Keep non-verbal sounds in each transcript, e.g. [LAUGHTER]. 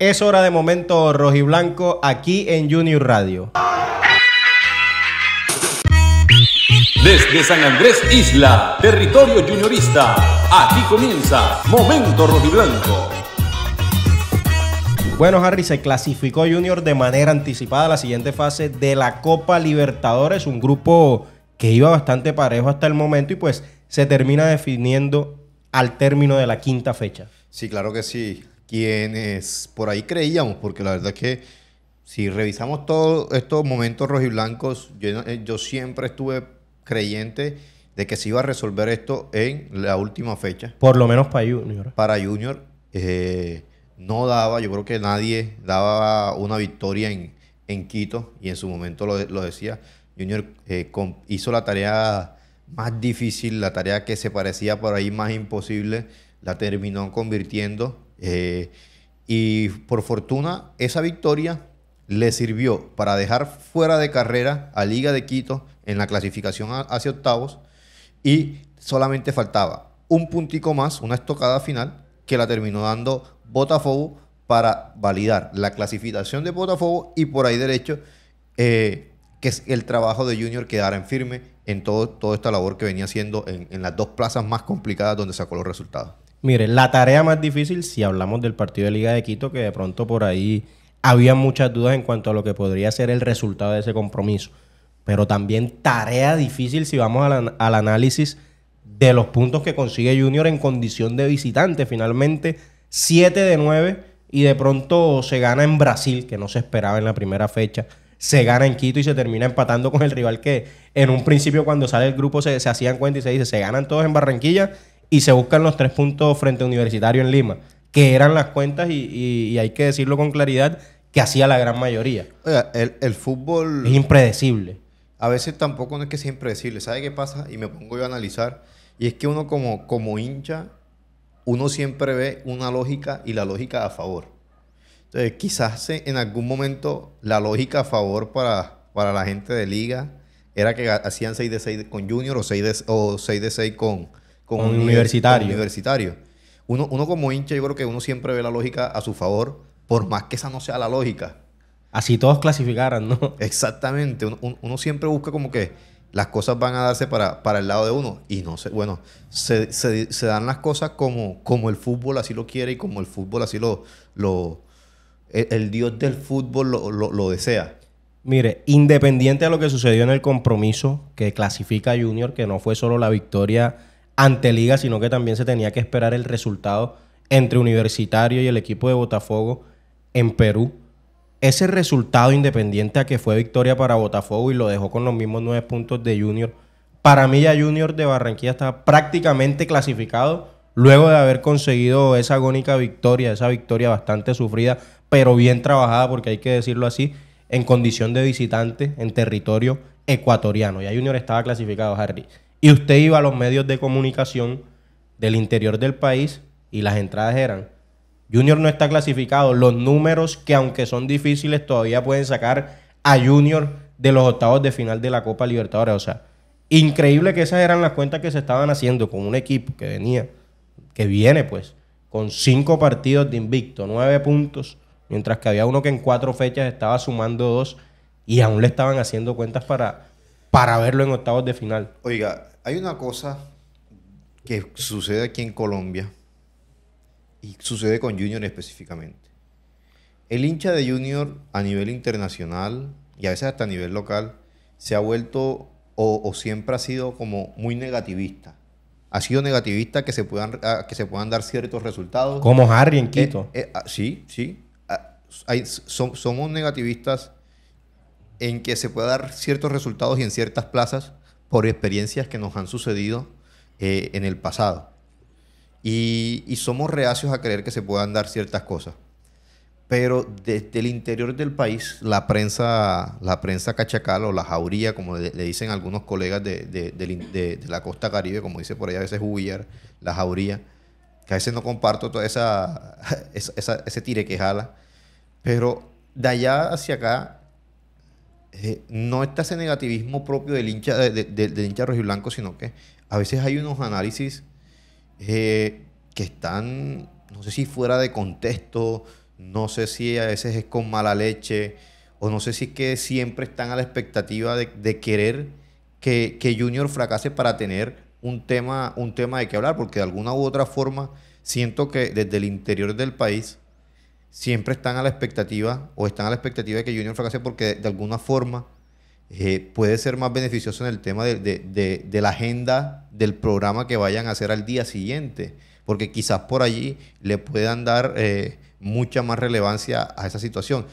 Es hora de momento rojiblanco aquí en Junior Radio. Desde San Andrés Isla, territorio juniorista, aquí comienza Momento Rojiblanco. Bueno, Harry, se clasificó Junior de manera anticipada a la siguiente fase de la Copa Libertadores, un grupo que iba bastante parejo hasta el momento y pues se termina definiendo al término de la quinta fecha. Sí, claro que sí quienes por ahí creíamos, porque la verdad es que si revisamos todos estos momentos y blancos, yo siempre estuve creyente de que se iba a resolver esto en la última fecha. Por lo menos para Junior. Para Junior eh, no daba, yo creo que nadie daba una victoria en, en Quito y en su momento lo, lo decía. Junior eh, hizo la tarea más difícil, la tarea que se parecía por ahí más imposible, la terminó convirtiendo eh, y por fortuna, esa victoria le sirvió para dejar fuera de carrera a Liga de Quito en la clasificación hacia octavos y solamente faltaba un puntico más, una estocada final, que la terminó dando Botafogo para validar la clasificación de Botafogo y por ahí derecho eh, que que el trabajo de Junior quedara en firme en todo, toda esta labor que venía haciendo en las dos plazas más complicadas donde sacó los resultados. Mire, la tarea más difícil, si hablamos del partido de Liga de Quito, que de pronto por ahí había muchas dudas en cuanto a lo que podría ser el resultado de ese compromiso. Pero también tarea difícil si vamos al, análisis de los puntos que consigue Junior en condición de visitante. Finalmente, 7 de 9 y de pronto se gana en Brasil, que no se esperaba en la primera fecha. Se gana en Quito y se termina empatando con el rival que en un principio cuando sale el grupo se, se hacían cuenta y se dice, se ganan todos en Barranquilla y se buscan los tres puntos frente Universitario en Lima, que eran las cuentas y, hay que decirlo con claridad que hacía la gran mayoría. el, el fútbol... Es impredecible. A veces tampoco no es que sea impredecible. ¿Sabe qué pasa? Y me pongo yo a analizar. Y es que uno como, como hincha, uno siempre ve una lógica y la lógica a favor. Entonces, quizás en algún momento la lógica a favor para, para la gente de liga era que hacían 6 de 6 con Junior o 6 de, o 6, de 6 con, con, un universitario. universitario. Uno, uno como hincha, yo creo que uno siempre ve la lógica a su favor, por más que esa no sea la lógica. Así todos clasificaran, ¿no? [LAUGHS] Exactamente. Uno, siempre busca como que las cosas van a darse para, para el lado de uno. Y no sé, bueno, se, dan las cosas como, como el fútbol así lo quiere y como el fútbol así lo. lo el, dios del fútbol lo, desea. Mire, independiente de lo que sucedió en el compromiso que clasifica Junior, que no fue solo la victoria ante Liga, sino que también se tenía que esperar el resultado entre Universitario y el equipo de Botafogo en Perú. Ese resultado independiente a que fue victoria para Botafogo y lo dejó con los mismos nueve puntos de Junior. Para mí ya Junior de Barranquilla estaba prácticamente clasificado luego de haber conseguido esa agónica victoria, esa victoria bastante sufrida, pero bien trabajada, porque hay que decirlo así, en condición de visitante en territorio ecuatoriano. Ya Junior estaba clasificado, Harry. Y usted iba a los medios de comunicación del interior del país y las entradas eran, Junior no está clasificado, los números que aunque son difíciles todavía pueden sacar a Junior de los octavos de final de la Copa Libertadores. O sea, increíble que esas eran las cuentas que se estaban haciendo con un equipo que venía, que viene pues, con cinco partidos de invicto, nueve puntos, mientras que había uno que en cuatro fechas estaba sumando dos y aún le estaban haciendo cuentas para, para verlo en octavos de final. Oiga, hay una cosa que sucede aquí en Colombia y sucede con Junior específicamente. El hincha de Junior a nivel internacional y a veces hasta a nivel local se ha vuelto o, siempre ha sido como muy negativista. Ha sido negativista que se puedan, que se puedan dar ciertos resultados. Como Harry en Quito. Eh, eh, ah, sí, sí. Ah, son, somos negativistas en que se puedan dar ciertos resultados y en ciertas plazas, por experiencias que nos han sucedido eh, en el pasado. Y, somos reacios a creer que se puedan dar ciertas cosas. Pero desde el interior del país, la prensa, la prensa cachacal o la jauría, como le, dicen algunos colegas de, la costa caribe, como dice por ahí a veces Hubillar, la jauría, que a veces no comparto toda esa, [LAUGHS] esa ese tire que jala, pero de allá hacia acá eh, no está ese negativismo propio del hincha, de, de, de, rojiblanco, sino que a veces hay unos análisis eh, que están, no sé si fuera de contexto, no sé si a veces es con mala leche, o no sé si es que siempre están a la expectativa de, querer que, Junior fracase para tener un tema, un tema de qué hablar, porque de alguna u otra forma siento que desde el interior del país siempre están a la expectativa o están a la expectativa de que Junior fracase porque de, alguna forma eh, puede ser más beneficioso en el tema de, la agenda del programa que vayan a hacer al día siguiente, porque quizás por allí le puedan dar eh, mucha más relevancia a esa situación.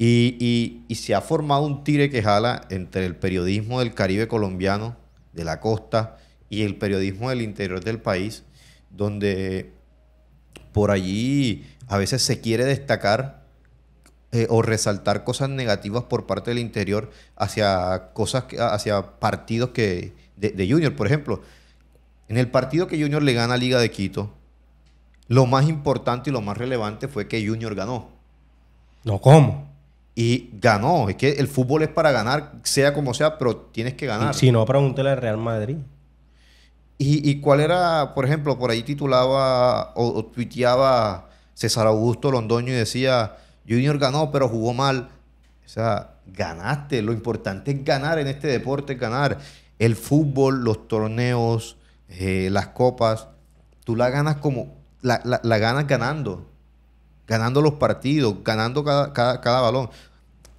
Y, y, se ha formado un tire que jala entre el periodismo del Caribe colombiano, de la costa, y el periodismo del interior del país, donde por allí a veces se quiere destacar eh, o resaltar cosas negativas por parte del interior hacia cosas hacia partidos que de, Junior, por ejemplo. En el partido que Junior le gana a Liga de Quito, lo más importante y lo más relevante fue que Junior ganó. No, ¿cómo? Y ganó. Es que el fútbol es para ganar, sea como sea, pero tienes que ganar. Si no, pregúntale al Real Madrid. ¿Y, cuál era, por ejemplo, por ahí titulaba o, o tuiteaba César Augusto Londoño y decía, Junior ganó, pero jugó mal. O sea, ganaste. Lo importante es ganar en este deporte, ganar. El fútbol, los torneos, eh, las copas, tú la ganas como, la, ganas ganando. Ganando los partidos, ganando cada, cada balón.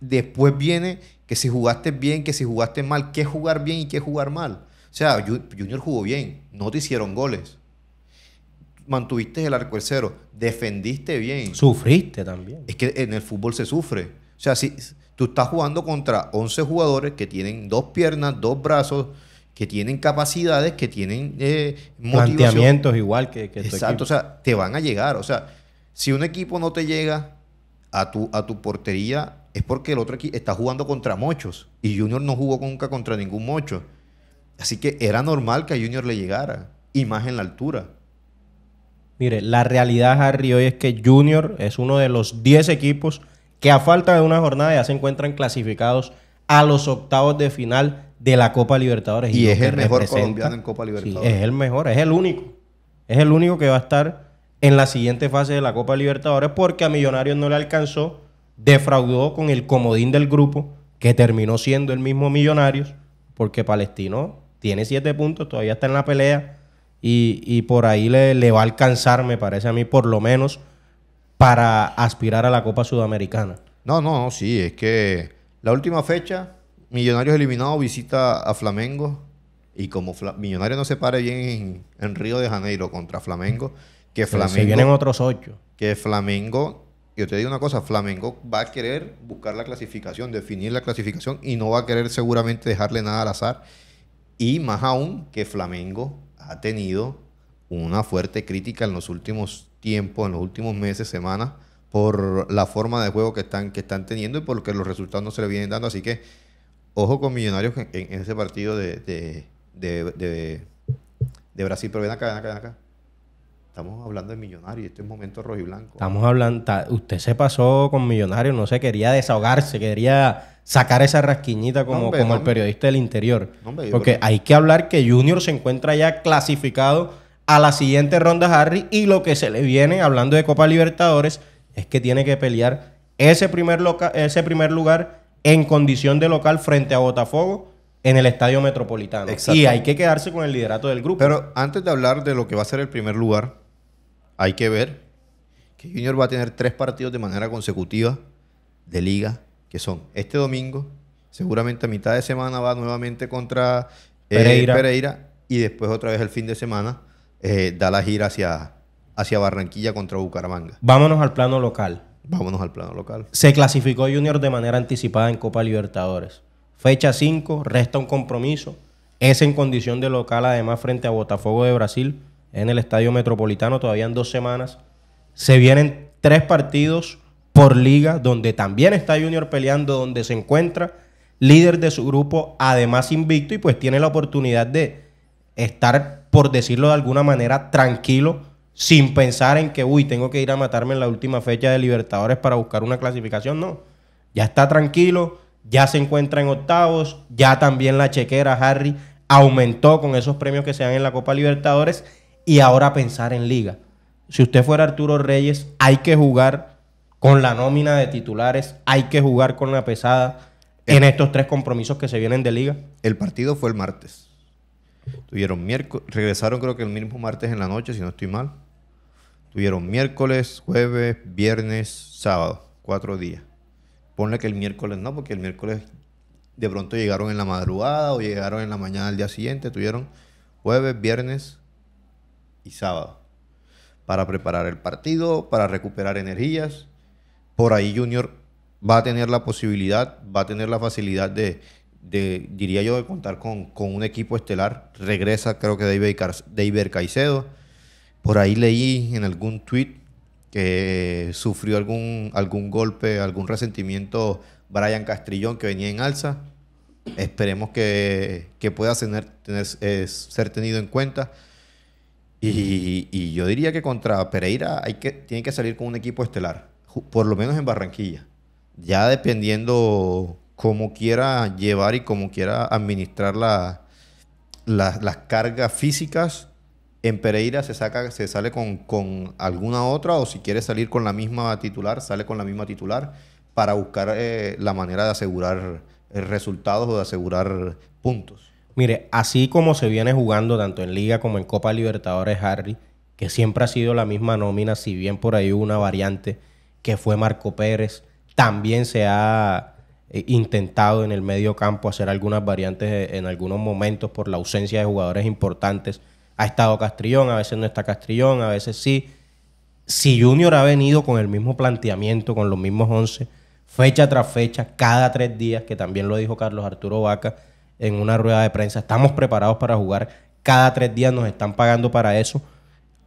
Después viene que si jugaste bien, que si jugaste mal, qué jugar bien y qué jugar mal. O sea, Junior jugó bien, no te hicieron goles mantuviste el arco el cero, defendiste bien. Sufriste también. Es que en el fútbol se sufre. O sea, si tú estás jugando contra 11 jugadores que tienen dos piernas, dos brazos, que tienen capacidades, que tienen eh, igual que, que Exacto, o sea, te van a llegar. O sea, si un equipo no te llega a tu, a tu portería, es porque el otro equipo está jugando contra mochos. Y Junior no jugó nunca contra ningún mocho. Así que era normal que a Junior le llegara. Y más en la altura. Mire, la realidad, Harry, hoy es que Junior es uno de los 10 equipos que a falta de una jornada ya se encuentran clasificados a los octavos de final de la Copa Libertadores. Y, es el mejor colombiano en Copa Libertadores. es el mejor, es el único. Es el único que va a estar en la siguiente fase de la Copa Libertadores porque a Millonarios no le alcanzó, defraudó con el comodín del grupo, que terminó siendo el mismo Millonarios, porque Palestino tiene siete puntos, todavía está en la pelea y, por ahí le, va a alcanzar, me parece a mí, por lo menos, para aspirar a la Copa Sudamericana. No, no, sí, es que la última fecha, Millonarios eliminado visita a Flamengo. Y como Millonarios no se pare bien en, Río de Janeiro contra Flamengo, que Flamengo. Se vienen otros ocho. Que Flamengo yo te digo una cosa, Flamengo va a querer buscar la clasificación, definir la clasificación y no va a querer seguramente dejarle nada al azar. Y más aún que Flamengo ha tenido una fuerte crítica en los últimos tiempos, en los últimos meses, semanas, por la forma de juego que están, que están teniendo y porque los resultados no se le vienen dando. Así que ojo con Millonarios en, ese partido de, de, Brasil. Pero ven acá, ven acá, ven acá. Estamos hablando de Millonarios, este es momento blanco. Estamos hablando, usted se pasó con Millonarios, no sé, quería desahogarse, quería sacar esa rasquiñita como, como el periodista del interior. Porque hay que hablar que Junior se encuentra ya clasificado a la siguiente ronda Harry y lo que se le viene hablando de Copa Libertadores es que tiene que pelear ese primer, ese primer lugar en condición de local frente a Botafogo en el Estadio Metropolitano. Y hay que quedarse con el liderato del grupo. Pero antes de hablar de lo que va a ser el primer lugar, hay que ver que Junior va a tener tres partidos de manera consecutiva de liga que son este domingo, seguramente a mitad de semana va nuevamente contra eh, Pereira. y después otra vez el fin de semana eh, da la gira hacia, hacia Barranquilla contra Bucaramanga. Vámonos al plano local. Vámonos al plano local. Se clasificó Junior de manera anticipada en Copa Libertadores. Fecha 5, resta un compromiso. Es en condición de local, además, frente a Botafogo de Brasil, en el Estadio Metropolitano, todavía en dos semanas. Se vienen tres partidos por liga, donde también está Junior peleando, donde se encuentra líder de su grupo, además invicto y pues tiene la oportunidad de estar, por decirlo de alguna manera, tranquilo, sin pensar en que, uy, tengo que ir a matarme en la última fecha de Libertadores para buscar una clasificación, no. Ya está tranquilo, ya se encuentra en octavos, ya también la chequera Harry aumentó con esos premios que se dan en la Copa Libertadores y ahora pensar en liga. Si usted fuera Arturo Reyes, hay que jugar con la nómina de titulares, hay que jugar con la pesada en estos tres compromisos que se vienen de liga. El partido fue el martes. Tuvieron miércoles, regresaron creo que el mismo martes en la noche, si no estoy mal. Tuvieron miércoles, jueves, viernes, sábado, cuatro días. Ponle que el miércoles no, porque el miércoles de pronto llegaron en la madrugada o llegaron en la mañana del día siguiente. Tuvieron jueves, viernes y sábado para preparar el partido, para recuperar energías por ahí Junior va a tener la posibilidad, va a tener la facilidad de, diría yo, de contar con, con, un equipo estelar. Regresa, creo que David Caicedo. Por ahí leí en algún tweet que sufrió algún, algún golpe, algún resentimiento Brian Castrillón que venía en alza. Esperemos que, pueda eh, ser tenido en cuenta. Y, y, yo diría que contra Pereira hay que, tiene que salir con un equipo estelar por lo menos en Barranquilla. Ya dependiendo cómo quiera llevar y cómo quiera administrar las cargas físicas, en Pereira se, saca, se sale con, alguna otra o si quiere salir con la misma titular, sale con la misma titular para buscar eh, la manera de asegurar eh, resultados o de asegurar puntos. Mire, así como se viene jugando tanto en Liga como en Copa Libertadores, Harry, que siempre ha sido la misma nómina, si bien por ahí hubo una variante que fue Marco Pérez. También se ha eh, intentado en el medio campo hacer algunas variantes en algunos momentos por la ausencia de jugadores importantes. Ha estado Castrillón, a veces no está Castrillón, a veces sí. Si Junior ha venido con el mismo planteamiento, con los mismos 11, fecha tras fecha, cada tres días, que también lo dijo Carlos Arturo Vaca en una rueda de prensa, estamos preparados para jugar, cada tres días nos están pagando para eso.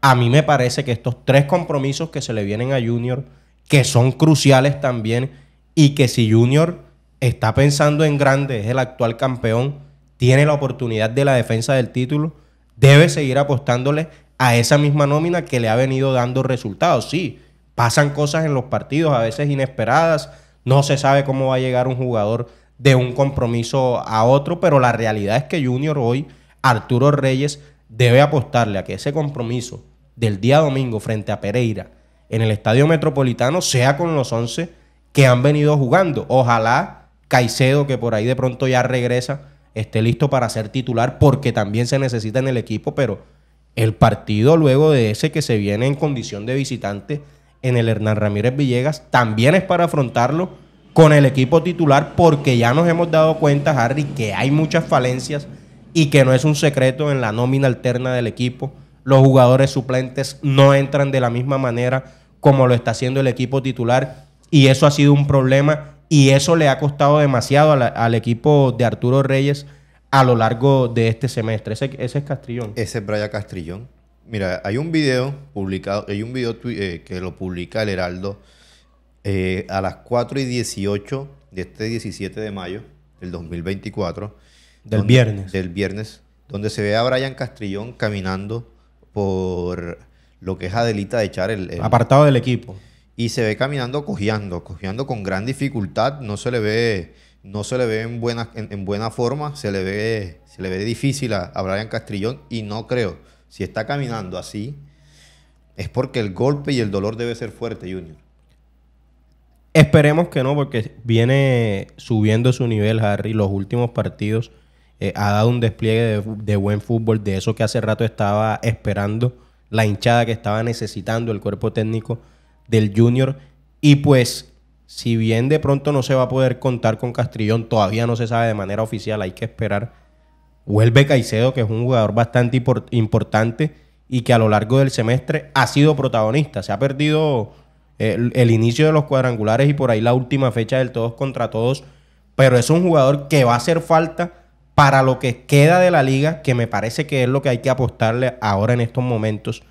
A mí me parece que estos tres compromisos que se le vienen a Junior, que son cruciales también y que si Junior está pensando en grande, es el actual campeón, tiene la oportunidad de la defensa del título, debe seguir apostándole a esa misma nómina que le ha venido dando resultados. Sí, pasan cosas en los partidos, a veces inesperadas, no se sabe cómo va a llegar un jugador de un compromiso a otro, pero la realidad es que Junior hoy, Arturo Reyes, debe apostarle a que ese compromiso del día domingo frente a Pereira, en el Estadio Metropolitano sea con los 11 que han venido jugando. Ojalá Caicedo, que por ahí de pronto ya regresa, esté listo para ser titular porque también se necesita en el equipo, pero el partido luego de ese que se viene en condición de visitante en el Hernán Ramírez Villegas también es para afrontarlo con el equipo titular porque ya nos hemos dado cuenta, Harry, que hay muchas falencias y que no es un secreto en la nómina alterna del equipo los jugadores suplentes no entran de la misma manera como lo está haciendo el equipo titular y eso ha sido un problema y eso le ha costado demasiado al equipo de Arturo Reyes a lo largo de este semestre. Ese, ese es Castrillón. Ese es Brian Castrillón. Mira, hay un video publicado, hay un video eh, que lo publica el Heraldo eh, a las 4 y 18 de este 17 de mayo del 2024. Del viernes. Del viernes, donde se ve a Brian Castrillón caminando por lo que es Adelita de echar el, apartado del equipo. Y se ve caminando cojeando, cojeando con gran dificultad, no se le ve, no se le ve en buena, en, buena forma, se le ve, se le ve difícil a, a, Brian Castrillón y no creo, si está caminando así, es porque el golpe y el dolor debe ser fuerte, Junior. Esperemos que no, porque viene subiendo su nivel, Harry, los últimos partidos eh, ha dado un despliegue de, buen fútbol, de eso que hace rato estaba esperando, la hinchada que estaba necesitando el cuerpo técnico del Junior. Y pues, si bien de pronto no se va a poder contar con Castrillón, todavía no se sabe de manera oficial, hay que esperar. Vuelve Caicedo, que es un jugador bastante importante y que a lo largo del semestre ha sido protagonista. Se ha perdido eh, el, inicio de los cuadrangulares y por ahí la última fecha del todos contra todos. Pero es un jugador que va a hacer falta para lo que queda de la liga, que me parece que es lo que hay que apostarle ahora en estos momentos.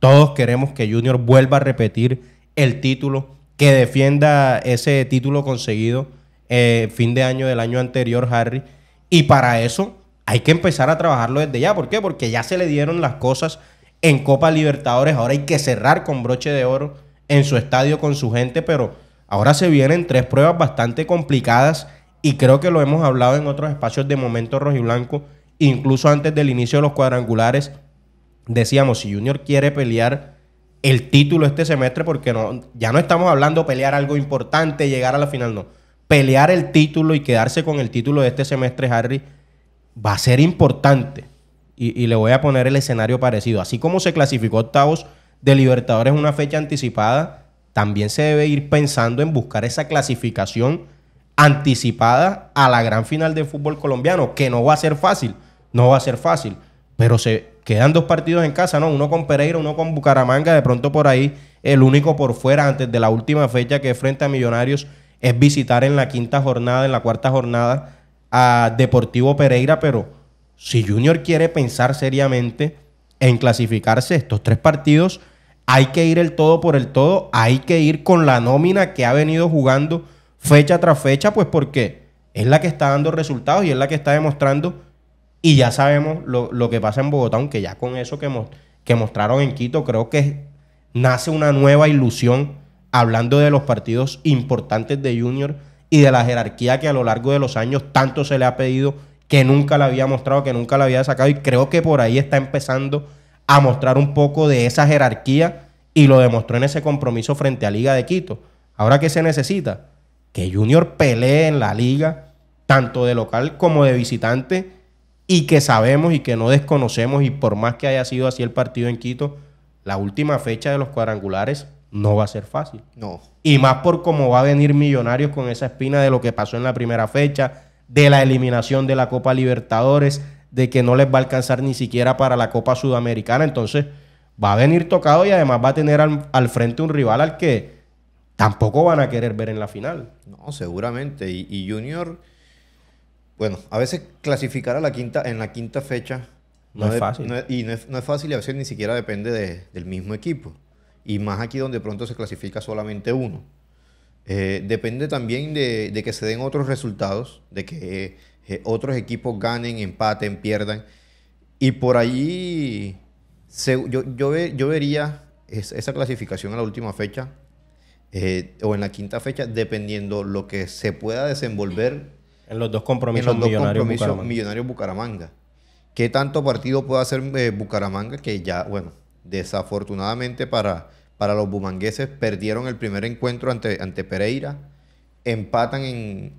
Todos queremos que Junior vuelva a repetir el título, que defienda ese título conseguido eh, fin de año del año anterior, Harry. Y para eso hay que empezar a trabajarlo desde ya. ¿Por qué? Porque ya se le dieron las cosas en Copa Libertadores. Ahora hay que cerrar con broche de oro en su estadio con su gente, pero ahora se vienen tres pruebas bastante complicadas y creo que lo hemos hablado en otros espacios de momento rojo y blanco, incluso antes del inicio de los cuadrangulares, decíamos, si Junior quiere pelear el título este semestre, porque no, ya no estamos hablando pelear algo importante, llegar a la final, no. Pelear el título y quedarse con el título de este semestre, Harry, va a ser importante. Y, le voy a poner el escenario parecido. Así como se clasificó octavos de Libertadores una fecha anticipada, también se debe ir pensando en buscar esa clasificación anticipada a la gran final de fútbol colombiano, que no va a ser fácil, no va a ser fácil, pero se quedan dos partidos en casa, ¿no? Uno con Pereira, uno con Bucaramanga, de pronto por ahí el único por fuera antes de la última fecha que frente a Millonarios es visitar en la quinta jornada, en la cuarta jornada a Deportivo Pereira, pero si Junior quiere pensar seriamente en clasificarse estos tres partidos, hay que ir el todo por el todo, hay que ir con la nómina que ha venido jugando fecha tras fecha, pues porque es la que está dando resultados y es la que está demostrando. Y ya sabemos lo, que pasa en Bogotá, aunque ya con eso que, que mostraron en Quito, creo que nace una nueva ilusión hablando de los partidos importantes de Junior y de la jerarquía que a lo largo de los años tanto se le ha pedido, que nunca la había mostrado, que nunca la había sacado. Y creo que por ahí está empezando a mostrar un poco de esa jerarquía y lo demostró en ese compromiso frente a Liga de Quito. Ahora, ¿qué se necesita? que Junior pelee en la liga, tanto de local como de visitante, y que sabemos y que no desconocemos, y por más que haya sido así el partido en Quito, la última fecha de los cuadrangulares no va a ser fácil. No. Y más por cómo va a venir Millonarios con esa espina de lo que pasó en la primera fecha, de la eliminación de la Copa Libertadores, de que no les va a alcanzar ni siquiera para la Copa Sudamericana. Entonces, va a venir tocado y además va a tener al, al frente un rival al que tampoco van a querer ver en la final. No, seguramente. Y, Junior, bueno, a veces clasificar a la quinta, en la quinta fecha no, es fácil. y no es, fácil y a veces ni siquiera depende del mismo equipo. Y más aquí donde pronto se clasifica solamente uno. Eh, depende también de, que se den otros resultados, de que eh, otros equipos ganen, empaten, pierdan. Y por ahí yo, yo, vería esa clasificación a la última fecha eh, o en la quinta fecha, dependiendo lo que se pueda desenvolver en los dos compromisos, millonarios, Bucaramanga. ¿Qué tanto partido puede hacer eh, Bucaramanga? Que ya, bueno, desafortunadamente para, para los bumangueses perdieron el primer encuentro ante, ante Pereira, empatan en,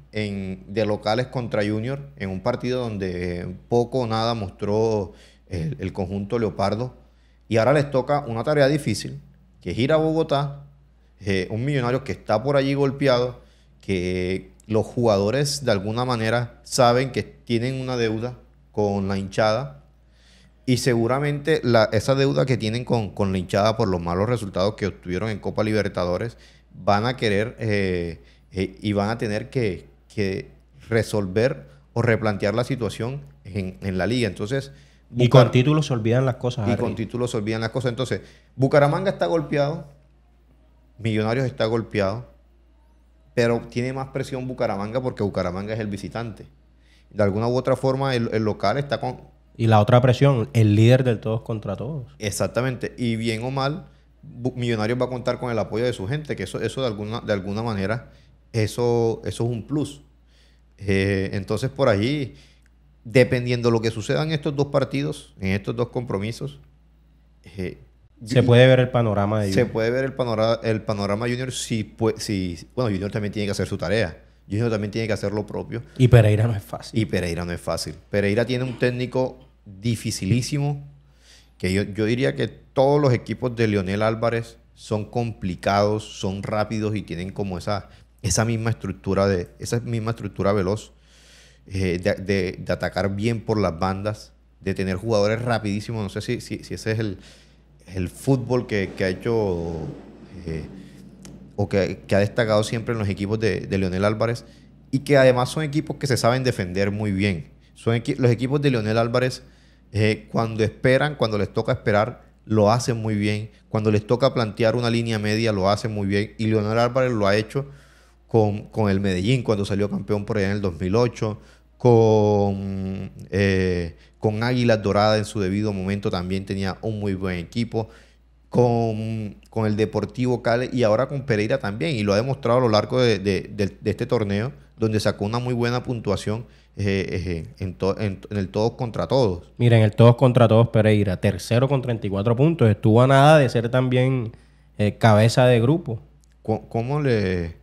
de locales contra Junior en un partido donde eh, poco o nada mostró el, el conjunto Leopardo. Y ahora les toca una tarea difícil, que es ir a Bogotá eh, un millonario que está por allí golpeado, que los jugadores de alguna manera saben que tienen una deuda con la hinchada y seguramente la, esa deuda que tienen con, con, la hinchada por los malos resultados que obtuvieron en Copa Libertadores van a querer eh, eh, y van a tener que, resolver o replantear la situación en, la liga. Entonces, y con títulos se olvidan las cosas. Y con títulos se olvidan las cosas. Entonces, Bucaramanga está golpeado, Millonarios está golpeado, pero tiene más presión Bucaramanga porque Bucaramanga es el visitante. De alguna u otra forma, el, local está con... Y la otra presión, el líder del todos contra todos. Exactamente. Y bien o mal, Millonarios va a contar con el apoyo de su gente, que eso, eso de, alguna, de alguna manera, eso, eso es un plus. Eh, entonces, por ahí, dependiendo de lo que suceda en estos dos partidos, en estos dos compromisos, eh, se puede ver el panorama de Junior. Se puede ver el panorama, el panorama Junior si, si. Bueno, Junior también tiene que hacer su tarea. Junior también tiene que hacer lo propio. Y Pereira no es fácil. Y Pereira no es fácil. Pereira tiene un técnico dificilísimo. Que yo, diría que todos los equipos de Lionel Álvarez son complicados, son rápidos y tienen como esa, esa misma estructura de. esa misma estructura veloz. Eh, de, atacar bien por las bandas. De tener jugadores rapidísimos. No sé si, si ese es el el fútbol que, ha hecho eh, o que, ha destacado siempre en los equipos de, Leonel Álvarez y que además son equipos que se saben defender muy bien. Son los equipos de Leonel Álvarez eh, cuando esperan, cuando les toca esperar, lo hacen muy bien. Cuando les toca plantear una línea media, lo hacen muy bien. Y Leonel Álvarez lo ha hecho con, con el Medellín cuando salió campeón por allá en el 2008 con, eh, con Águilas Doradas en su debido momento también tenía un muy buen equipo. Con, con, el Deportivo Cali y ahora con Pereira también. Y lo ha demostrado a lo largo de, este torneo, donde sacó una muy buena puntuación eh, eh, en, el todos contra todos. Miren, el todos contra todos Pereira, tercero con 34 puntos. Estuvo a nada de ser también cabeza de grupo. cómo le,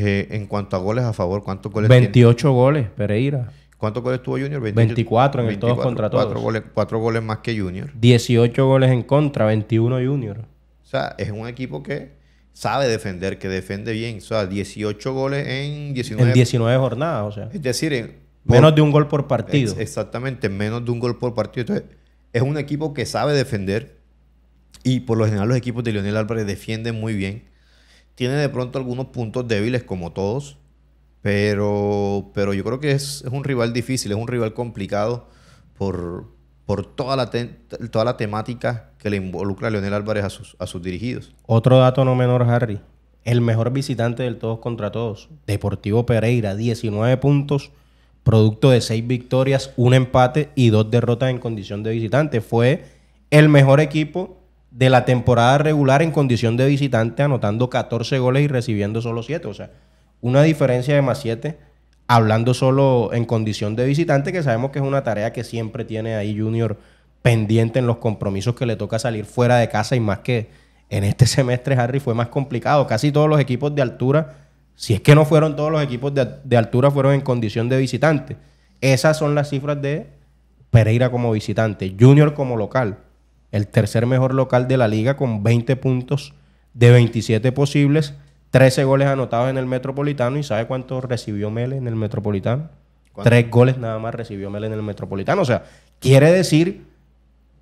eh, en cuanto a goles a favor, ¿cuántos goles 28 goles, Pereira. ¿Cuántos goles tuvo Junior? 24 en todos contra todos. Goles, 4 goles más que Junior. 18 goles en contra, 21 Junior. O sea, es un equipo que sabe defender, que defiende bien. O sea, 18 goles en 19, en 19 jornadas. O sea. Es decir, eh, menos de un gol por partido. exactamente, menos de un gol por partido. Entonces, es un equipo que sabe defender. Y por lo general los equipos de Leonel Álvarez defienden muy bien tiene de pronto algunos puntos débiles como todos, pero, pero yo creo que es, un rival difícil, es un rival complicado por, por toda la, toda la temática que le involucra a Leonel Álvarez a sus, a sus dirigidos. Otro dato no menor, Harry. El mejor visitante del todos contra todos, Deportivo Pereira, 19 puntos, producto de 6 victorias, un empate y dos derrotas en condición de visitante. Fue el mejor equipo de la temporada regular en condición de visitante, anotando 14 goles y recibiendo solo 7. O sea, una diferencia de más 7, hablando solo en condición de visitante, que sabemos que es una tarea que siempre tiene ahí Junior pendiente en los compromisos que le toca salir fuera de casa y más que en este [LAUGHS] semestre, Harry, fue más complicado. Casi todos los equipos de altura, si es que no fueron todos los equipos de, altura, fueron en condición de visitante. Esas son las cifras de Pereira como visitante, Junior como local el tercer mejor local de la liga con 20 puntos de 27 posibles, 13 goles anotados en el Metropolitano. ¿Y sabe cuánto recibió Mele en el Metropolitano? Tres goles nada más recibió Mele en el Metropolitano. O sea, quiere decir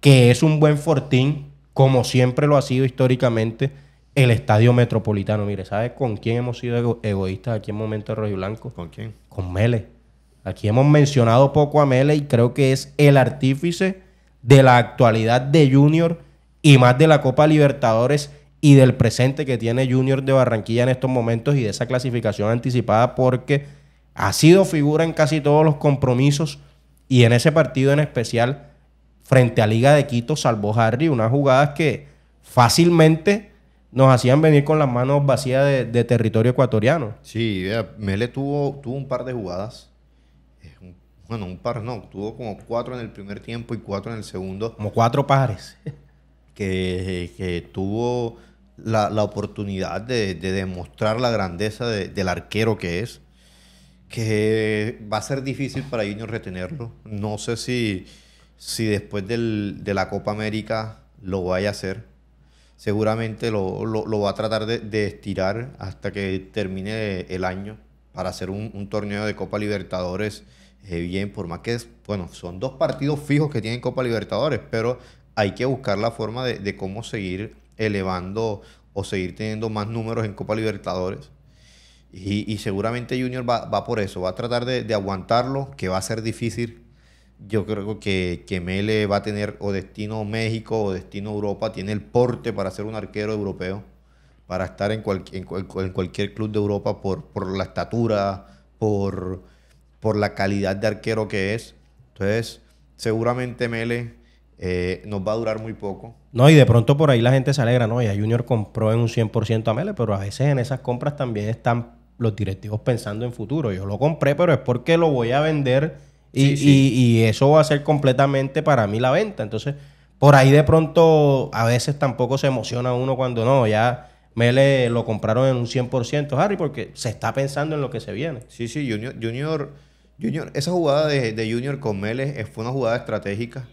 que es un buen fortín, como siempre lo ha sido históricamente el Estadio Metropolitano. Mire, ¿sabe con quién hemos sido egoístas aquí en Momento de Rojo y Blanco? ¿Con quién? Con Mele. Aquí hemos mencionado poco a Mele y creo que es el artífice de la actualidad de Junior y más de la Copa Libertadores y del presente que tiene Junior de Barranquilla en estos momentos y de esa clasificación anticipada porque ha sido figura en casi todos los compromisos y en ese partido en especial frente a Liga de Quito salvó Harry unas jugadas que fácilmente nos hacían venir con las manos vacías de, territorio ecuatoriano. Sí, Mele tuvo, tuvo un par de jugadas, un bueno, un par no, tuvo como cuatro en el primer tiempo y cuatro en el segundo. Como cuatro pares. [LAUGHS] Que, tuvo la, oportunidad de, demostrar la grandeza del arquero que es. Que va a ser difícil para Junior retenerlo. No sé si, si después de la Copa América lo vaya a hacer. Seguramente lo, va a tratar de, estirar hasta que termine el año para hacer un, un torneo de Copa Libertadores eh, bien, por más que, bueno, son dos partidos fijos que tienen Copa Libertadores, pero hay que buscar la forma de, cómo seguir elevando o seguir teniendo más números en Copa Libertadores. Y, seguramente Junior va, por eso, va a tratar de, aguantarlo, que va a ser difícil. Yo creo que, que Mele va a tener o destino México o destino Europa, tiene el porte para ser un arquero europeo, para estar en, en, cualquier club de Europa por, por la estatura, por por la calidad de arquero que es. Entonces, seguramente Mele eh, nos va a durar muy poco. No, y de pronto por ahí la gente se alegra, ¿no? Ya Junior compró en un 100% a Mele, pero a veces en esas compras también están los directivos pensando en futuro. Yo lo compré, pero es porque lo voy a vender y, eso va a ser completamente para mí la venta. Entonces, por ahí de pronto a veces tampoco se emociona uno cuando no, ya Mele lo compraron en un 100%, Harry, porque se está pensando en lo que se viene. Sí, sí, Junior, Junior Junior, esa jugada de, Junior con Meles eh, fue una jugada estratégica.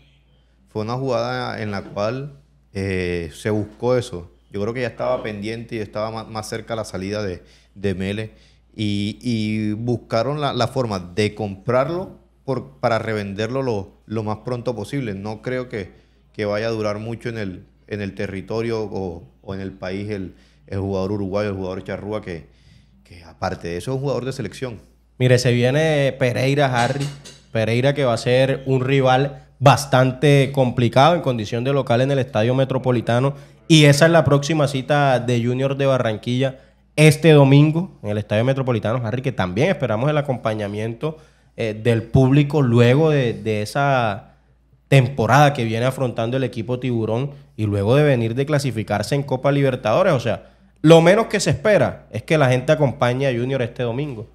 Fue una jugada en la cual eh, se buscó eso. Yo creo que ya estaba pendiente y estaba más, cerca la salida de, de Y, buscaron la, forma de comprarlo por, para revenderlo lo, más pronto posible. No creo que, que, vaya a durar mucho en el, en el territorio o, en el país el, el, jugador uruguayo, el jugador charrúa, que, que aparte de eso es un jugador de selección. Mire, se viene Pereira Harry. Pereira que va a ser un rival bastante complicado en condición de local en el Estadio Metropolitano. Y esa es la próxima cita de Junior de Barranquilla este domingo en el Estadio Metropolitano, Harry, que también esperamos el acompañamiento eh, del público luego de, esa temporada que viene afrontando el equipo tiburón y luego de venir de clasificarse en Copa Libertadores. O sea, lo menos que se espera es que la gente acompañe a Junior este domingo.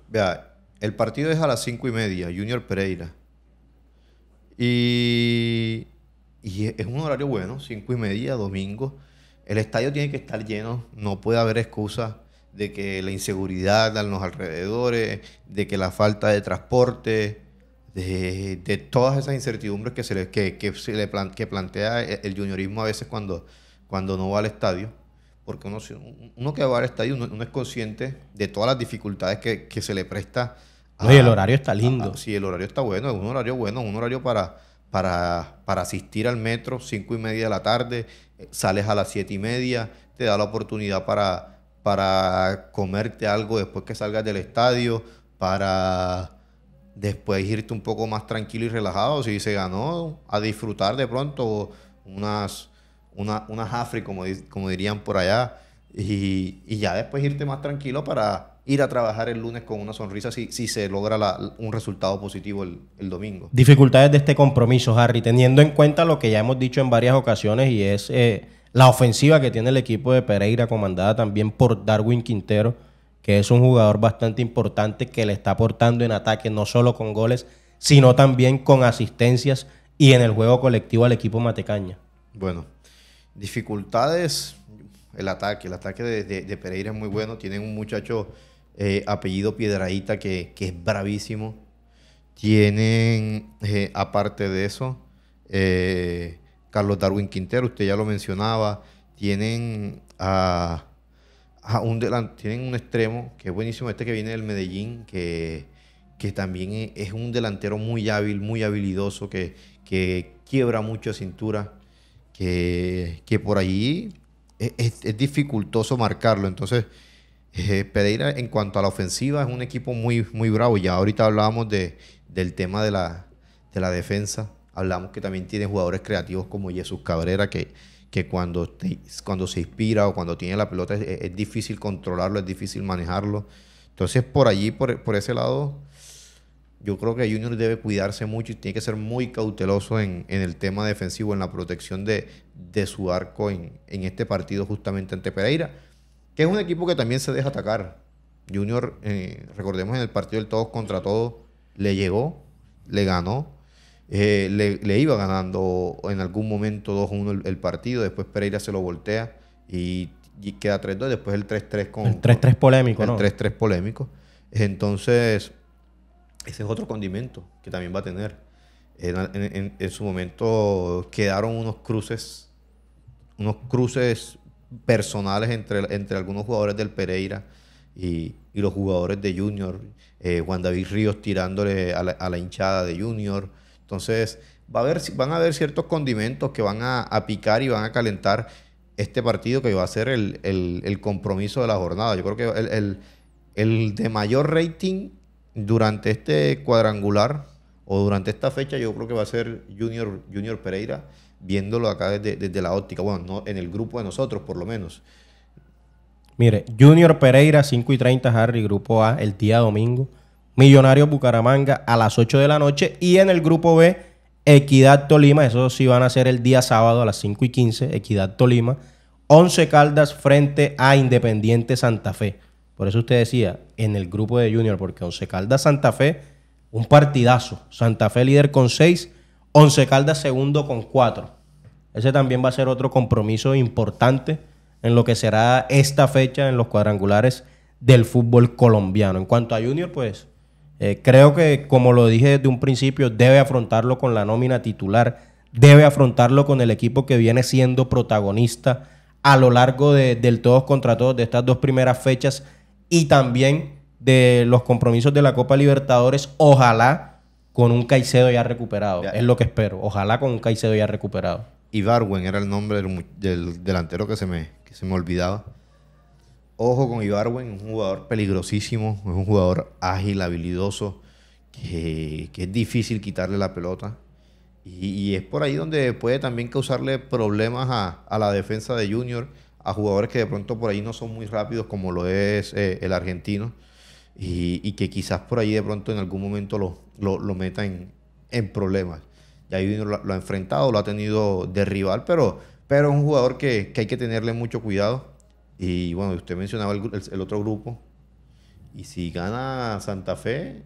El partido es a las cinco y media, Junior Pereira. Y, es un horario bueno, cinco y media, domingo. El estadio tiene que estar lleno, no puede haber excusa de que la inseguridad en los alrededores, de que la falta de transporte, de, todas esas incertidumbres que se que, se le plantea el juniorismo a veces cuando, cuando no va al estadio. Porque uno, uno que va al estadio no es consciente de todas las dificultades que, que se le presta Oye, el ah, horario está ah, ah, lindo. sí, el horario está bueno, es un horario bueno, es un horario para, para, para asistir al metro, cinco y media de la tarde, eh, sales a las siete y media, te da la oportunidad para, para comerte algo después que salgas del estadio, para después irte un poco más tranquilo y relajado, si se ganó, a disfrutar de pronto unas, una, unas afri, como, como dirían por allá, y, y ya después irte más tranquilo para ir a trabajar el lunes con una sonrisa si, si se logra un resultado positivo el, domingo. Dificultades de este compromiso, Harry, teniendo en cuenta lo que ya hemos dicho en varias ocasiones y es eh, la ofensiva que tiene el equipo de Pereira, comandada también por Darwin Quintero, que es un jugador bastante importante que le está aportando en ataque no solo con goles, sino también con asistencias y en el juego colectivo al equipo matecaña. Bueno, dificultades, el ataque, el ataque de, de Pereira es muy bueno, tienen un muchacho eh, apellido Piedraíta, que, que, es bravísimo. Tienen, eh, aparte de eso, eh, Carlos Darwin Quintero, usted ya lo mencionaba. Tienen un, tienen un extremo que es buenísimo, este que viene del Medellín, que, también e, es un delantero muy hábil, muy habilidoso, que, quiebra mucho cintura, que, por allí e, es dificultoso marcarlo. Entonces, eh, Pereira, en cuanto a la ofensiva, es un equipo muy, muy bravo. Ya ahorita hablábamos del tema de la, de la defensa. Hablamos que también tiene jugadores creativos como Jesús Cabrera, que, que cuando, cuando se inspira o cuando tiene la pelota es, difícil controlarlo, es difícil manejarlo. Entonces, por allí, por, por ese lado, yo creo que Junior debe cuidarse mucho y tiene que ser muy cauteloso en, en el tema defensivo, en la protección de, de su arco en, en, este partido justamente ante Pereira que es un equipo que también se deja atacar. Junior, eh, recordemos en el partido del todos contra todos, le llegó, le ganó, eh, le, iba ganando en algún momento 2-1 el, partido, después Pereira se lo voltea y, queda 3-2, después el 3-3 con... El 3-3 polémico, ¿no? El 3-3 polémico. Entonces, ese es otro condimento que también va a tener. En, en, su momento quedaron unos cruces, unos cruces personales entre, entre algunos jugadores del Pereira y, los jugadores de Junior, eh, Juan David Ríos tirándole a la, hinchada de Junior. Entonces, va a haber, van a haber ciertos condimentos que van a, picar y van a calentar este partido que va a ser el, compromiso de la jornada. Yo creo que el, de mayor rating durante este cuadrangular o durante esta fecha, yo creo que va a ser Junior, Junior Pereira viéndolo acá desde, la óptica, bueno, no, en el grupo de nosotros por lo menos. Mire, Junior Pereira, 5 y 30, Harry, grupo A, el día domingo. Millonarios Bucaramanga a las 8 de la noche. Y en el grupo B, Equidad Tolima, eso sí van a ser el día sábado a las 5 y 15, Equidad Tolima. 11 Caldas frente a Independiente Santa Fe. Por eso usted decía, en el grupo de Junior, porque 11 Caldas Santa Fe, un partidazo. Santa Fe líder con 6, Once Caldas segundo con cuatro. Ese también va a ser otro compromiso importante en lo que será esta fecha en los cuadrangulares del fútbol colombiano. En cuanto a Junior, pues eh, creo que, como lo dije desde un principio, debe afrontarlo con la nómina titular, debe afrontarlo con el equipo que viene siendo protagonista a lo largo de, del todos contra todos de estas dos primeras fechas y también de los compromisos de la Copa Libertadores. Ojalá con un Caicedo ya recuperado. Es lo que espero. Ojalá con un Caicedo ya recuperado. Y Ibarwen era el nombre del, delantero que se, me, se me olvidaba. Ojo con Ibarwen, un jugador peligrosísimo, un jugador ágil, habilidoso, que, es difícil quitarle la pelota. Y, es por ahí donde puede también causarle problemas a, la defensa de Junior, a jugadores que de pronto por ahí no son muy rápidos como lo es eh, el argentino y, que quizás por ahí de pronto en algún momento lo, lo, meta en, en, problemas. Ya ahí lo, lo, ha enfrentado, lo ha tenido de rival, pero, pero es un jugador que, que hay que tenerle mucho cuidado. Y bueno, usted mencionaba el, otro grupo. Y si gana Santa Fe,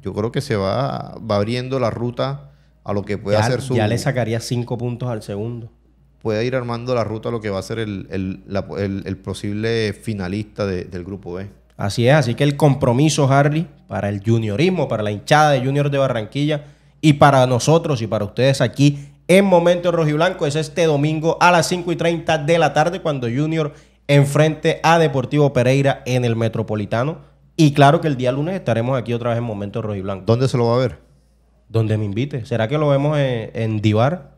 yo creo que se va, va abriendo la ruta a lo que puede hacer su. Ya le sacaría cinco puntos al segundo. Puede ir armando la ruta a lo que va a ser el, el posible finalista del grupo B. Así es, así que el compromiso, Harley, para el juniorismo, para la hinchada de Junior de Barranquilla y para nosotros y para ustedes aquí en Momento Rojiblanco es este domingo a las 5 y 30 de la tarde cuando Junior enfrente a Deportivo Pereira en el Metropolitano. Y claro que el día lunes estaremos aquí otra vez en Momento Rojiblanco. ¿Dónde se lo va a ver? Donde me invite. ¿Será que lo vemos en Divar?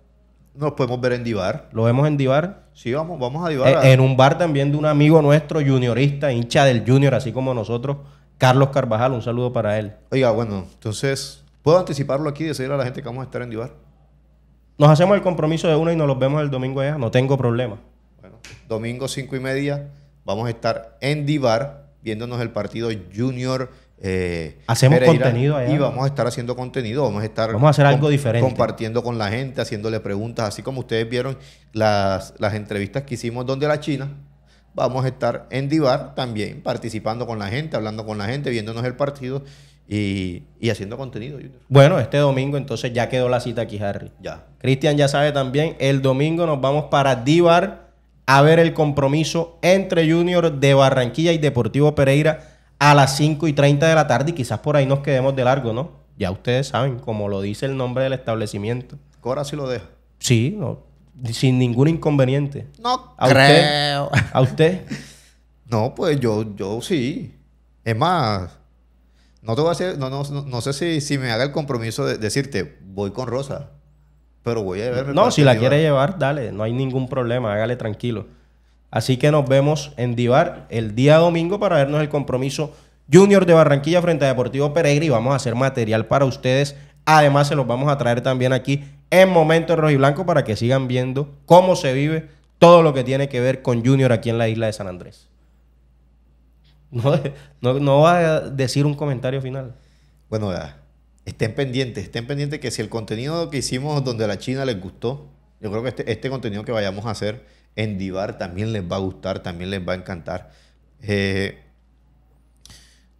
Nos podemos ver en Divar. Lo vemos en Divar. Sí, vamos, vamos a Divar. Eh, en, un bar también de un amigo nuestro, juniorista, hincha del Junior, así como nosotros, Carlos Carvajal. Un saludo para él. Oiga, bueno, entonces, ¿puedo anticiparlo aquí y decirle a la gente que vamos a estar en Divar? Nos hacemos el compromiso de uno y nos los vemos el domingo allá. No tengo problema. Bueno, domingo cinco y media vamos a estar en Divar viéndonos el partido Junior eh, Hacemos contenido allá. Y vamos a estar haciendo contenido, vamos a estar vamos a hacer algo diferente. compartiendo con la gente, haciéndole preguntas, así como ustedes vieron las, entrevistas que hicimos donde la China. Vamos a estar en Divar también, participando con la gente, hablando con la gente, viéndonos el partido y, haciendo contenido. Bueno, este domingo entonces ya quedó la cita aquí, Harry. Ya. Cristian ya sabe también, el domingo nos vamos para Divar a ver el compromiso entre Junior de Barranquilla y Deportivo Pereira a las 5 y 30 de la tarde y quizás por ahí nos quedemos de largo, ¿no? Ya ustedes saben, como lo dice el nombre del establecimiento. Cora sí lo deja. Sí, sin ningún inconveniente. No ¿A creo. Usted, ¿A usted? [LAUGHS] no, pues yo, yo sí. Es más, no te voy a no, no, no sé si, si, me haga el compromiso de decirte, voy con Rosa, pero voy a ver. No, si la quiere llevar, dale, no hay ningún problema, hágale tranquilo. Así que nos vemos en Divar el día domingo para vernos el compromiso Junior de Barranquilla frente a Deportivo y Vamos a hacer material para ustedes. Además, se los vamos a traer también aquí en Momento Rojo y Blanco para que sigan viendo cómo se vive todo lo que tiene que ver con Junior aquí en la isla de San Andrés. No, no, va a decir un comentario final. Bueno, estén pendientes, estén pendientes que si el contenido que hicimos donde a la China les gustó, yo creo que este, este contenido que vayamos a hacer endivar también les va a gustar, también les va a encantar. Eh,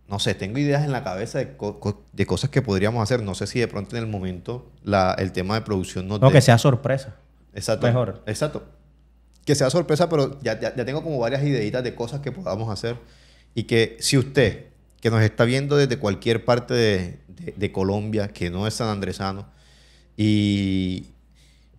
no sé, tengo ideas en la cabeza de, cosas que podríamos hacer. No sé si de pronto en el momento la, el tema de producción no... No, que sea sorpresa. Exacto. Mejor. Exacto. Que sea sorpresa, pero ya, ya, tengo como varias ideitas de cosas que podamos hacer. Y que si usted, que nos está viendo desde cualquier parte de, de Colombia, que no es san andresano, y,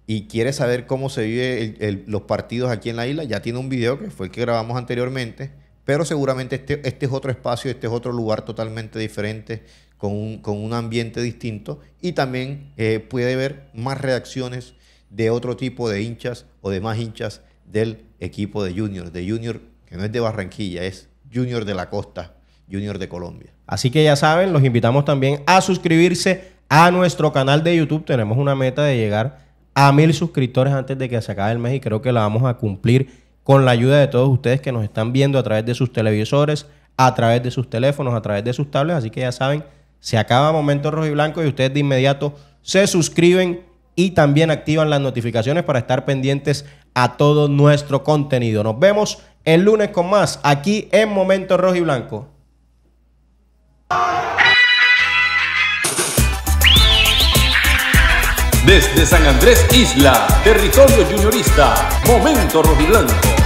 y quiere saber cómo se vive los partidos aquí en la isla, ya tiene un video que fue el que grabamos anteriormente, pero seguramente este, este es otro espacio, este es otro lugar totalmente diferente, con un, ambiente distinto y también eh, puede ver más reacciones de otro tipo de hinchas o de más hinchas del equipo de Junior, de Junior que no es de Barranquilla, es Junior de la Costa, Junior de Colombia. Así que ya saben, los invitamos también a suscribirse a nuestro canal de YouTube, tenemos una meta de llegar a mil suscriptores antes de que se acabe el mes y creo que la vamos a cumplir con la ayuda de todos ustedes que nos están viendo a través de sus televisores, a través de sus teléfonos, a través de sus tablets. Así que ya saben, se acaba Momento Rojo y Blanco y ustedes de inmediato se suscriben y también activan las notificaciones para estar pendientes a todo nuestro contenido. Nos vemos el lunes con más aquí en Momento Rojo y Blanco. Desde San Andrés Isla, territorio juniorista, momento rojiblanco.